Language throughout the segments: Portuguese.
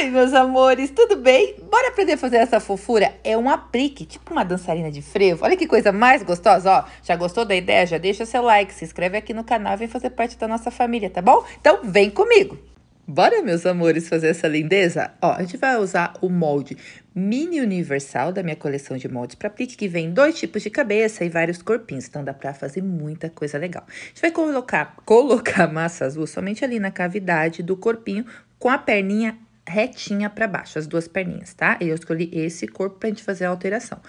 Oi, meus amores, tudo bem? Bora aprender a fazer essa fofura? É um aplique, tipo uma dançarina de frevo. Olha que coisa mais gostosa, ó. Já gostou da ideia? Já deixa seu like, se inscreve aqui no canal e vem fazer parte da nossa família, tá bom? Então vem comigo! Bora, meus amores, fazer essa lindeza? Ó, a gente vai usar o molde mini universal da minha coleção de moldes para aplique, que vem dois tipos de cabeça e vários corpinhos, então dá para fazer muita coisa legal. A gente vai colocar, colocar massa azul somente ali na cavidade do corpinho com a perninha retinha para baixo, as duas perninhas, tá? Eu escolhi esse corpo pra gente fazer a alteração.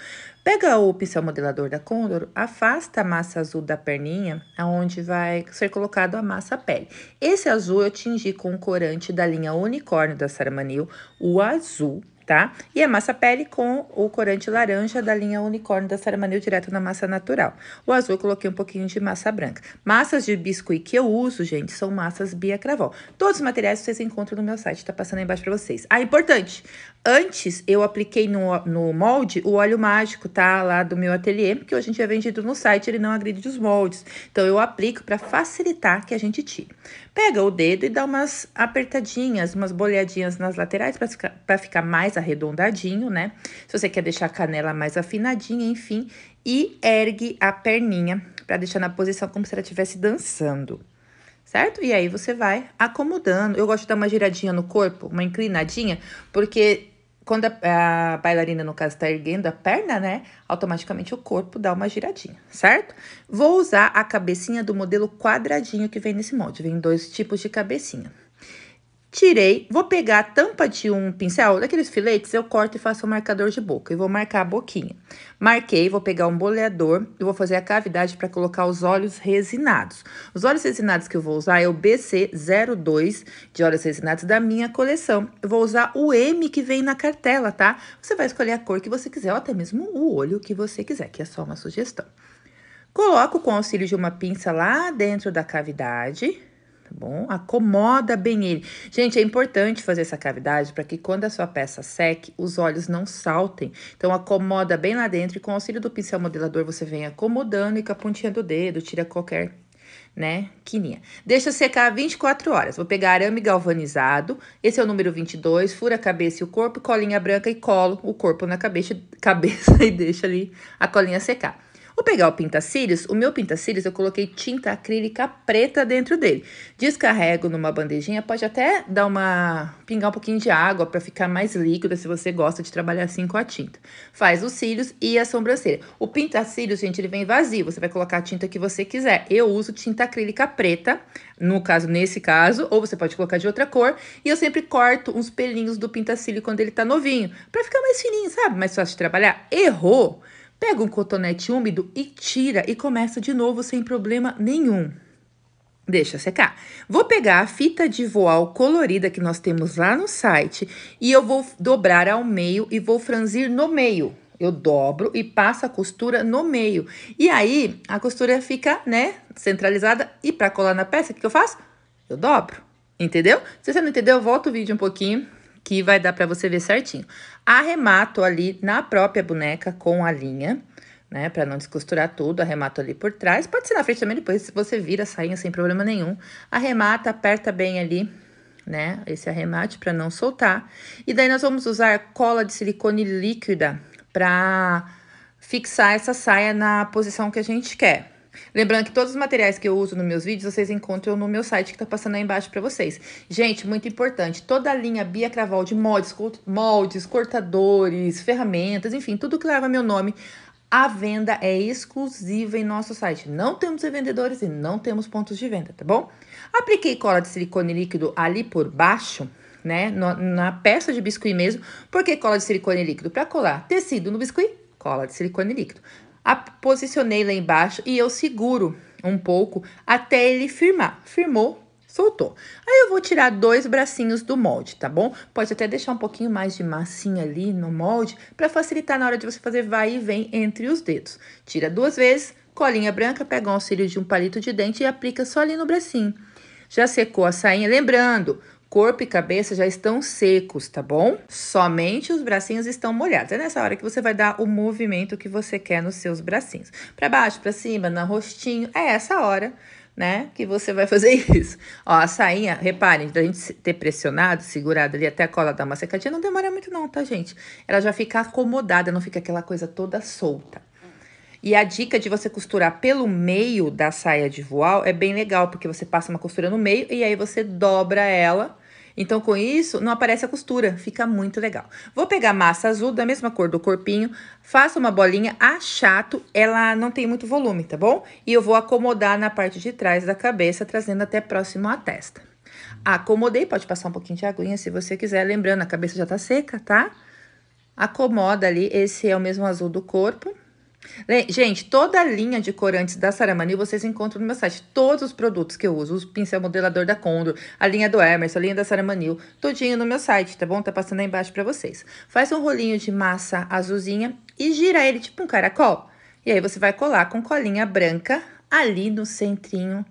Pega o pincel modelador da Condor, afasta a massa azul da perninha, aonde vai ser colocado a massa pele. Esse azul eu tingi com o corante da linha Unicórnio da Saramanil, o azul, tá? E a massa pele com o corante laranja da linha unicórnio da Saramanil direto na massa natural. O azul eu coloquei um pouquinho de massa branca. Massas de biscuit que eu uso, gente, são massas Bia Cravol. Todos os materiais vocês encontram no meu site, tá passando aí embaixo para vocês. Ah, importante, antes eu apliquei no, no molde o óleo mágico, tá? Lá do meu ateliê, que hoje a gente é vendido no site, ele não agride os moldes. Então eu aplico para facilitar que a gente tire. Pega o dedo e dá umas apertadinhas, umas boleadinhas nas laterais para ficar, pra ficar mais mais arredondadinho, né? Se você quer deixar a canela mais afinadinha, enfim, e ergue a perninha para deixar na posição como se ela estivesse dançando, certo? E aí você vai acomodando. Eu gosto de dar uma giradinha no corpo, uma inclinadinha, porque quando a, a, bailarina, no caso, está erguendo a perna, né? Automaticamente o corpo dá uma giradinha, certo? Vou usar a cabecinha do modelo quadradinho que vem nesse molde. Vem dois tipos de cabecinha. Tirei, vou pegar a tampa de um pincel, daqueles filetes, eu corto e faço um marcador de boca. E vou marcar a boquinha. Marquei, vou pegar um boleador e vou fazer a cavidade para colocar os olhos resinados. Os olhos resinados que eu vou usar é o BC02 de olhos resinados da minha coleção. Eu vou usar o M que vem na cartela, tá? Você vai escolher a cor que você quiser, ou até mesmo o olho que você quiser, que é só uma sugestão. Coloco com auxílio de uma pinça lá dentro da cavidade bom? Acomoda bem ele. Gente, é importante fazer essa cavidade para que quando a sua peça seque, os olhos não saltem. Então, acomoda bem lá dentro e com o auxílio do pincel modelador você vem acomodando e com a pontinha do dedo, tira qualquer né, quininha. Deixa secar 24 horas. Vou pegar arame galvanizado, esse é o número 22, fura a cabeça e o corpo, colinha branca e colo o corpo na cabeça, cabeça e deixa ali a colinha secar. Vou pegar o pintacílios, o meu pintacílios eu coloquei tinta acrílica preta dentro dele. Descarrego numa bandejinha, pode até dar uma pingar um pouquinho de água para ficar mais líquida se você gosta de trabalhar assim com a tinta. Faz os cílios e a sobrancelha. O pintacílios, gente, ele vem vazio, você vai colocar a tinta que você quiser. Eu uso tinta acrílica preta, no caso nesse caso, ou você pode colocar de outra cor, e eu sempre corto uns pelinhos do pintacílio quando ele tá novinho, para ficar mais fininho, sabe? Mais fácil de trabalhar. Errou. Pega um cotonete úmido e tira e começa de novo sem problema nenhum. Deixa secar. Vou pegar a fita de voal colorida que nós temos lá no site e eu vou dobrar ao meio e vou franzir no meio. Eu dobro e passo a costura no meio. E aí a costura fica, né, centralizada e para colar na peça, o que eu faço? Eu dobro. Entendeu? Se você não entendeu, volta o vídeo um pouquinho que vai dar para você ver certinho. Arremato ali na própria boneca com a linha, né, para não descosturar tudo, arremato ali por trás. Pode ser na frente também, depois você vira a sainha sem problema nenhum. Arremata, aperta bem ali, né, esse arremate para não soltar. E daí nós vamos usar cola de silicone líquida para fixar essa saia na posição que a gente quer. Lembrando que todos os materiais que eu uso nos meus vídeos, vocês encontram no meu site que tá passando aí embaixo para vocês. Gente, muito importante, toda a linha Bia Craval de moldes, moldes, cortadores, ferramentas, enfim, tudo que leva meu nome, a venda é exclusiva em nosso site. Não temos revendedores e não temos pontos de venda, tá bom? Apliquei cola de silicone líquido ali por baixo, né? No, na peça de biscuit mesmo. Por que cola de silicone líquido? Para colar tecido no biscuit, cola de silicone líquido a posicionei lá embaixo e eu seguro um pouco até ele firmar. Firmou, soltou. Aí eu vou tirar dois bracinhos do molde, tá bom? Pode até deixar um pouquinho mais de massinha ali no molde para facilitar na hora de você fazer vai e vem entre os dedos. Tira duas vezes, colinha branca, pega o auxílio de um palito de dente e aplica só ali no bracinho. Já secou a sainha, lembrando, corpo e cabeça já estão secos, tá bom? Somente os bracinhos estão molhados. É nessa hora que você vai dar o movimento que você quer nos seus bracinhos. Para baixo, para cima, no rostinho. É essa hora né? Que você vai fazer isso. Ó, a sainha, reparem, da gente ter pressionado, segurado ali até a cola dar uma secadinha, não demora muito não, tá, gente? Ela já fica acomodada, não fica aquela coisa toda solta. E a dica de você costurar pelo meio da saia de voal é bem legal, porque você passa uma costura no meio e aí você dobra ela então, com isso, não aparece a costura, fica muito legal. Vou pegar massa azul, da mesma cor do corpinho, faço uma bolinha, achato, ela não tem muito volume, tá bom? E eu vou acomodar na parte de trás da cabeça, trazendo até próximo à testa. Acomodei, pode passar um pouquinho de aguinha se você quiser, lembrando, a cabeça já tá seca, tá? Acomoda ali, esse é o mesmo azul do corpo. Gente, toda a linha de corantes da Saramani vocês encontram no meu site. Todos os produtos que eu uso, o pincel modelador da Condor, a linha do Emerson, a linha da Saramanil, tudinho no meu site, tá bom? Tá passando aí embaixo para vocês. Faz um rolinho de massa azulzinha e gira ele tipo um caracol. E aí você vai colar com colinha branca ali no centrinho,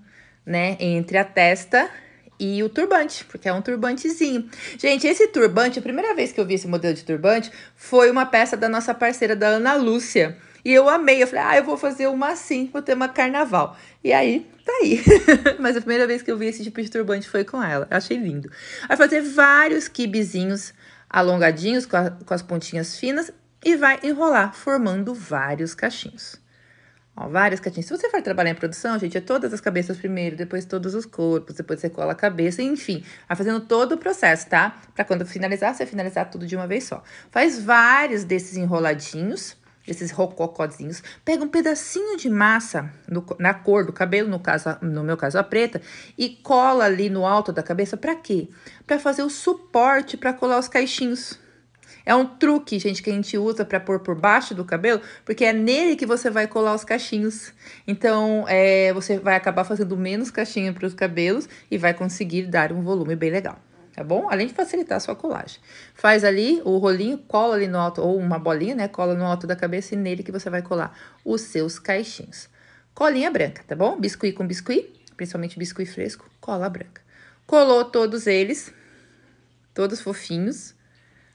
né, entre a testa e o turbante, porque é um turbantezinho. Gente, esse turbante, a primeira vez que eu vi esse modelo de turbante foi uma peça da nossa parceira da Ana Lúcia. E eu amei. Eu falei, ah, eu vou fazer uma assim, vou ter uma carnaval. E aí, tá aí. Mas a primeira vez que eu vi esse tipo de turbante foi com ela. Eu achei lindo. Vai fazer vários kibizinhos alongadinhos com, a, com, as pontinhas finas e vai enrolar, formando vários cachinhos. Ó, vários cachinhos. Se você for trabalhar em produção, gente, é todas as cabeças primeiro, depois todos os corpos, depois você cola a cabeça, enfim. Vai fazendo todo o processo, tá? Pra quando finalizar, você finalizar tudo de uma vez só. Faz vários desses enroladinhos esses rococózinhos, pega um pedacinho de massa no, na cor do cabelo, no caso, no meu caso a preta, e cola ali no alto da cabeça para quê? Para fazer o suporte para colar os caixinhos. É um truque, gente, que a gente usa para pôr por baixo do cabelo, porque é nele que você vai colar os cachinhos. Então, é, você vai acabar fazendo menos caixinha para os cabelos e vai conseguir dar um volume bem legal tá bom? Além de facilitar a sua colagem. Faz ali o rolinho, cola ali no alto, ou uma bolinha, né? Cola no alto da cabeça e nele que você vai colar os seus caixinhos. Colinha branca, tá bom? Biscuit com biscuit, principalmente biscuit fresco, cola branca. Colou todos eles, todos fofinhos.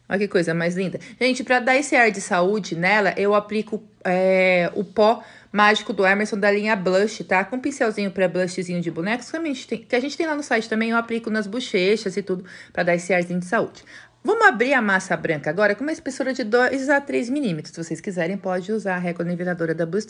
Olha que coisa mais linda. Gente, para dar esse ar de saúde nela, eu aplico é, o pó mágico do Emerson da linha Blush, tá? Com um pincelzinho para blushzinho de bonecos, que a, gente tem, que a gente tem lá no site também, eu aplico nas bochechas e tudo, para dar esse arzinho de saúde. Vamos abrir a massa branca agora com uma espessura de 2 a 3 milímetros. Se vocês quiserem, pode usar a régua niveladora da Blue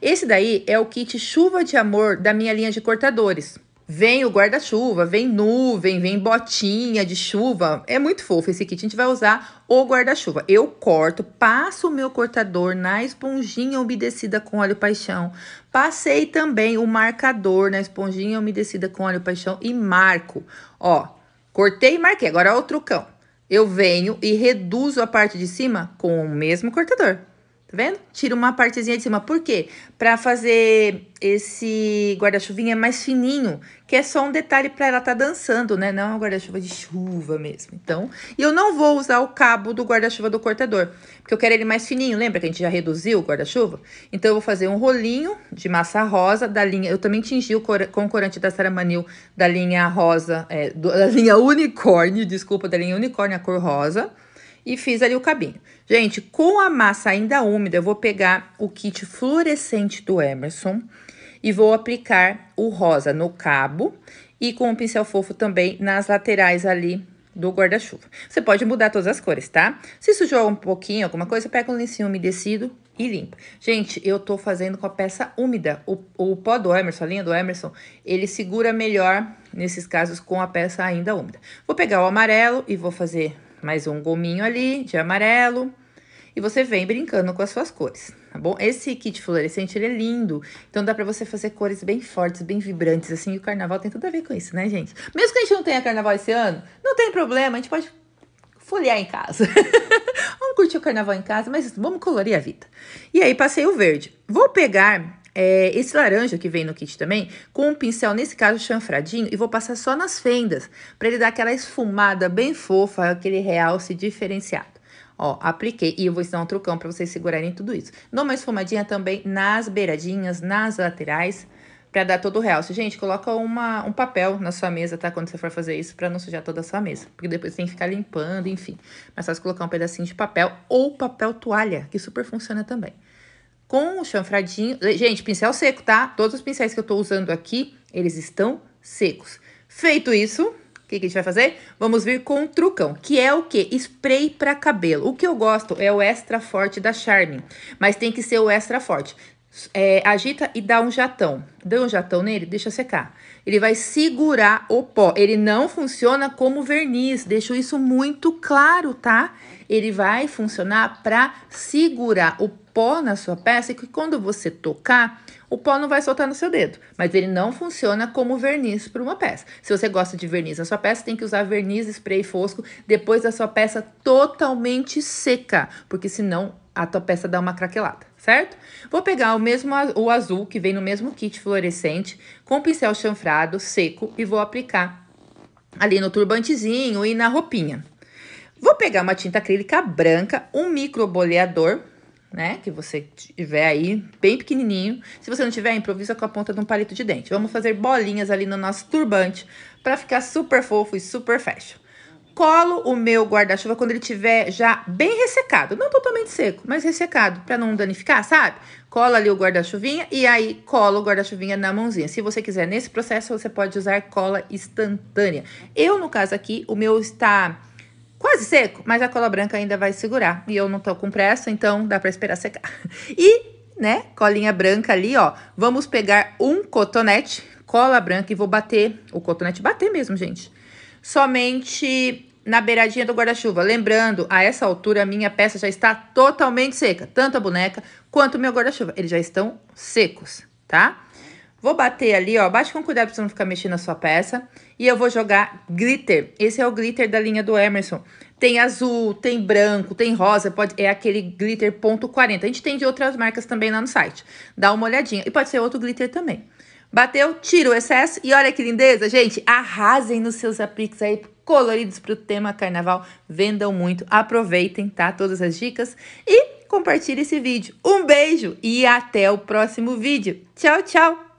Esse daí é o kit Chuva de Amor da minha linha de cortadores. Vem o guarda-chuva, vem nuvem, vem botinha de chuva. É muito fofo esse kit. A gente vai usar o guarda-chuva. Eu corto, passo o meu cortador na esponjinha umedecida com óleo paixão. Passei também o marcador na esponjinha umedecida com óleo paixão e marco. Ó, cortei e marquei. Agora outro o trucão. Eu venho e reduzo a parte de cima com o mesmo cortador. Tá vendo? Tira uma partezinha de cima. Por quê? Pra fazer esse guarda-chuvinha mais fininho, que é só um detalhe pra ela tá dançando, né? Não é um guarda-chuva de chuva mesmo. Então, e eu não vou usar o cabo do guarda-chuva do cortador, porque eu quero ele mais fininho. Lembra que a gente já reduziu o guarda-chuva? Então, eu vou fazer um rolinho de massa rosa da linha... Eu também tingi o cor, com corante da Saramanil da linha rosa... É, do, da linha unicórnio, desculpa, da linha unicórnio, a cor rosa e fiz ali o cabinho. Gente, com a massa ainda úmida, eu vou pegar o kit fluorescente do Emerson e vou aplicar o rosa no cabo e com o pincel fofo também nas laterais ali do guarda-chuva. Você pode mudar todas as cores, tá? Se sujou um pouquinho, alguma coisa, pega um lencinho umedecido e limpa. Gente, eu tô fazendo com a peça úmida. O, o pó do Emerson, a linha do Emerson, ele segura melhor, nesses casos, com a peça ainda úmida. Vou pegar o amarelo e vou fazer mais um gominho ali de amarelo e você vem brincando com as suas cores, tá bom? Esse kit fluorescente, ele é lindo, então dá para você fazer cores bem fortes, bem vibrantes, assim, e o carnaval tem tudo a ver com isso, né, gente? Mesmo que a gente não tenha carnaval esse ano, não tem problema, a gente pode folhear em casa. vamos curtir o carnaval em casa, mas vamos colorir a vida. E aí, passei o verde. Vou pegar é, esse laranja que vem no kit também, com um pincel, nesse caso chanfradinho, e vou passar só nas fendas, para ele dar aquela esfumada bem fofa, aquele realce diferenciado. Ó, apliquei e eu vou ensinar um trucão para vocês segurarem tudo isso. Dou uma esfumadinha também nas beiradinhas, nas laterais, para dar todo o realce. Gente, coloca uma, um papel na sua mesa, tá? Quando você for fazer isso, para não sujar toda a sua mesa. Porque depois você tem que ficar limpando, enfim. Mas é só colocar um pedacinho de papel ou papel toalha, que super funciona também com o chanfradinho. Gente, pincel seco, tá? Todos os pincéis que eu tô usando aqui, eles estão secos. Feito isso, o que, que, a gente vai fazer? Vamos vir com um trucão, que é o que? Spray para cabelo. O que eu gosto é o extra forte da Charmin, mas tem que ser o extra forte. É, agita e dá um jatão. Dá um jatão nele, deixa secar. Ele vai segurar o pó. Ele não funciona como verniz. Deixo isso muito claro, tá? Ele vai funcionar para segurar o pó na sua peça e que quando você tocar, o pó não vai soltar no seu dedo, mas ele não funciona como verniz para uma peça. Se você gosta de verniz na sua peça, tem que usar verniz spray fosco depois da sua peça totalmente seca, porque senão a tua peça dá uma craquelada certo? Vou pegar o mesmo o azul que vem no mesmo kit fluorescente com pincel chanfrado seco e vou aplicar ali no turbantezinho e na roupinha. Vou pegar uma tinta acrílica branca, um microboleador, né, que você tiver aí bem pequenininho. Se você não tiver, improvisa com a ponta de um palito de dente. Vamos fazer bolinhas ali no nosso turbante para ficar super fofo e super fashion colo o meu guarda-chuva quando ele tiver já bem ressecado, não totalmente seco, mas ressecado, para não danificar, sabe? Cola ali o guarda-chuvinha e aí cola o guarda-chuvinha na mãozinha. Se você quiser, nesse processo você pode usar cola instantânea. Eu, no caso aqui, o meu está quase seco, mas a cola branca ainda vai segurar. E eu não tô com pressa, então dá para esperar secar. E, né, colinha branca ali, ó. Vamos pegar um cotonete, cola branca e vou bater o cotonete bater mesmo, gente somente na beiradinha do guarda-chuva. Lembrando, a essa altura a minha peça já está totalmente seca, tanto a boneca quanto o meu guarda-chuva. Eles já estão secos, tá? Vou bater ali, ó, bate com cuidado pra você não ficar mexendo a sua peça. E eu vou jogar glitter. Esse é o glitter da linha do Emerson. Tem azul, tem branco, tem rosa, pode, é aquele glitter ponto .40. A gente tem de outras marcas também lá no site. Dá uma olhadinha. E pode ser outro glitter também. Bateu, tira o excesso e olha que lindeza, gente. Arrasem nos seus apliques aí coloridos para o tema carnaval. Vendam muito, aproveitem, tá? Todas as dicas e compartilhe esse vídeo. Um beijo e até o próximo vídeo. Tchau, tchau!